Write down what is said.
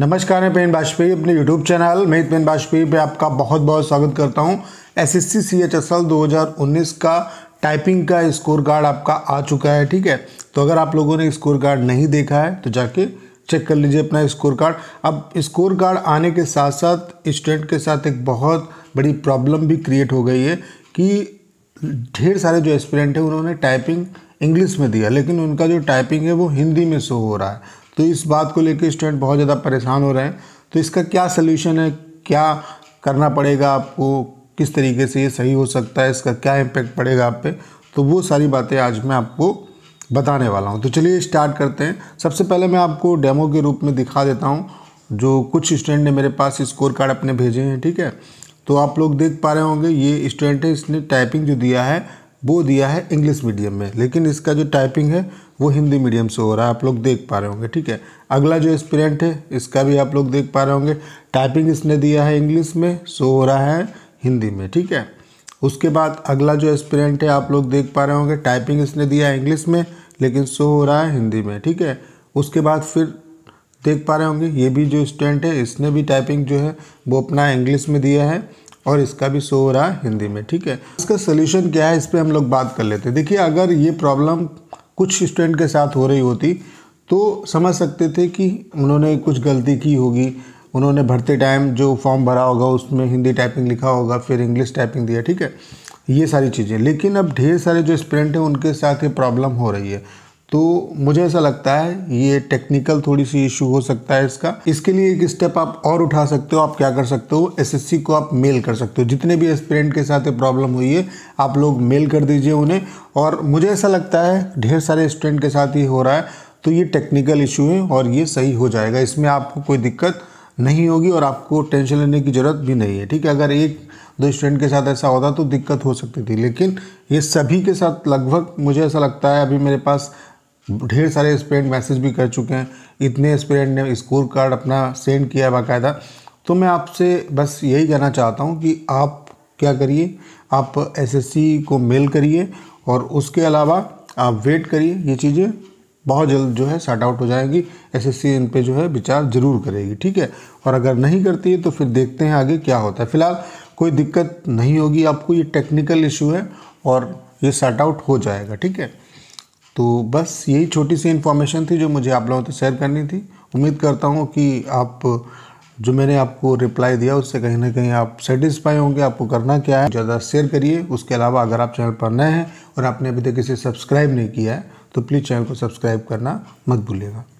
नमस्कार मैं पेन वाजपेयी अपने यूट्यूब चैनल मैं पेन वाजपेयी पे आपका बहुत बहुत स्वागत करता हूँ S S C C H S L दो हज़ार उन्नीस का टाइपिंग का स्कोर कार्ड आपका आ चुका है ठीक है तो अगर आप लोगों ने स्कोर कार्ड नहीं देखा है तो जाके चेक कर लीजिए अपना स्कोर कार्ड अब स्कोर कार्ड आने के साथ साथ स्टूडेंट के साथ एक बहुत बड़ी प्रॉब्लम भी क्रिएट हो गई है कि ढेर सारे जो एस्पिरेंट हैं उन्होंने टाइपिंग इंग्लिश में दिया लेकिन उनका जो टाइपिंग है वो हिंदी में शो हो रहा है तो इस बात को लेकर स्टूडेंट बहुत ज़्यादा परेशान हो रहे हैं तो इसका क्या सोल्यूशन है क्या करना पड़ेगा आपको किस तरीके से ये सही हो सकता है इसका क्या इम्पेक्ट पड़ेगा आप पे तो वो सारी बातें आज मैं आपको बताने वाला हूँ तो चलिए स्टार्ट करते हैं सबसे पहले मैं आपको डेमो के रूप में दिखा देता हूँ जो कुछ स्टूडेंट ने मेरे पास स्कोर कार्ड अपने भेजे हैं ठीक है तो आप लोग देख पा रहे होंगे ये स्टूडेंट है इसने टाइपिंग जो दिया है वो दिया है इंग्लिश मीडियम में लेकिन इसका जो टाइपिंग है वो हिंदी मीडियम से हो रहा है आप लोग देख पा रहे होंगे ठीक है अगला जो स्प्रेंट है इसका भी आप लोग देख पा रहे होंगे टाइपिंग इसने दिया है इंग्लिश में सो हो रहा है हिंदी में ठीक है उसके बाद अगला जो स्प्रेंट है आप लोग देख पा रहे होंगे टाइपिंग इसने दिया है इंग्लिश में लेकिन सो हो रहा है हिंदी में ठीक है उसके बाद फिर देख पा रहे होंगे ये भी जो स्टूडेंट है इसने भी टाइपिंग जो है वो अपना इंग्लिश में दिया है और इसका भी शो हो रहा है हिंदी में ठीक है इसका सोल्यूशन क्या है इस पर हम लोग बात कर लेते हैं देखिए अगर ये प्रॉब्लम कुछ स्टूडेंट के साथ हो रही होती तो समझ सकते थे कि उन्होंने कुछ गलती की होगी उन्होंने भरते टाइम जो फॉर्म भरा होगा उसमें हिंदी टाइपिंग लिखा होगा फिर इंग्लिश टाइपिंग दिया ठीक है ये सारी चीज़ें लेकिन अब ढेर सारे जो स्टूडेंट हैं उनके साथ ये प्रॉब्लम हो रही है तो मुझे ऐसा लगता है ये टेक्निकल थोड़ी सी इशू हो सकता है इसका इसके लिए एक स्टेप आप और उठा सकते हो आप क्या कर सकते हो एसएससी को आप मेल कर सकते हो जितने भी एस्पिरेंट के साथ प्रॉब्लम हुई है आप लोग मेल कर दीजिए उन्हें और मुझे ऐसा लगता है ढेर सारे स्टूडेंट के साथ ये हो रहा है तो ये टेक्निकल इशू है और ये सही हो जाएगा इसमें आपको कोई दिक्कत नहीं होगी और आपको टेंशन लेने की ज़रूरत भी नहीं है ठीक है अगर एक दो स्टूडेंट के साथ ऐसा होता तो दिक्कत हो सकती थी लेकिन ये सभी के साथ लगभग मुझे ऐसा लगता है अभी मेरे पास ढेर सारे स्टूडेंट मैसेज भी कर चुके हैं इतने स्टूडेंट ने स्कोर कार्ड अपना सेंड किया बाकायदा तो मैं आपसे बस यही कहना चाहता हूँ कि आप क्या करिए आप एसएससी को मेल करिए और उसके अलावा आप वेट करिए ये चीज़ें बहुत जल्द जो है सार्ट आउट हो जाएंगी एसएससी इन पे जो है विचार ज़रूर करेगी ठीक है और अगर नहीं करती है तो फिर देखते हैं आगे क्या होता है फिलहाल कोई दिक्कत नहीं होगी आपको ये टेक्निकल इशू है और ये सार्ट आउट हो जाएगा ठीक है तो बस यही छोटी सी इन्फॉर्मेशन थी जो मुझे आप लोगों से शेयर करनी थी उम्मीद करता हूँ कि आप जो मैंने आपको रिप्लाई दिया उससे कहीं ना कहीं आप सेटिस्फाई होंगे आपको करना क्या है ज़्यादा शेयर करिए उसके अलावा अगर आप चैनल पर नए हैं और आपने अभी तक इसे सब्सक्राइब नहीं किया है तो प्लीज़ चैनल को सब्सक्राइब करना मत भूलिएगा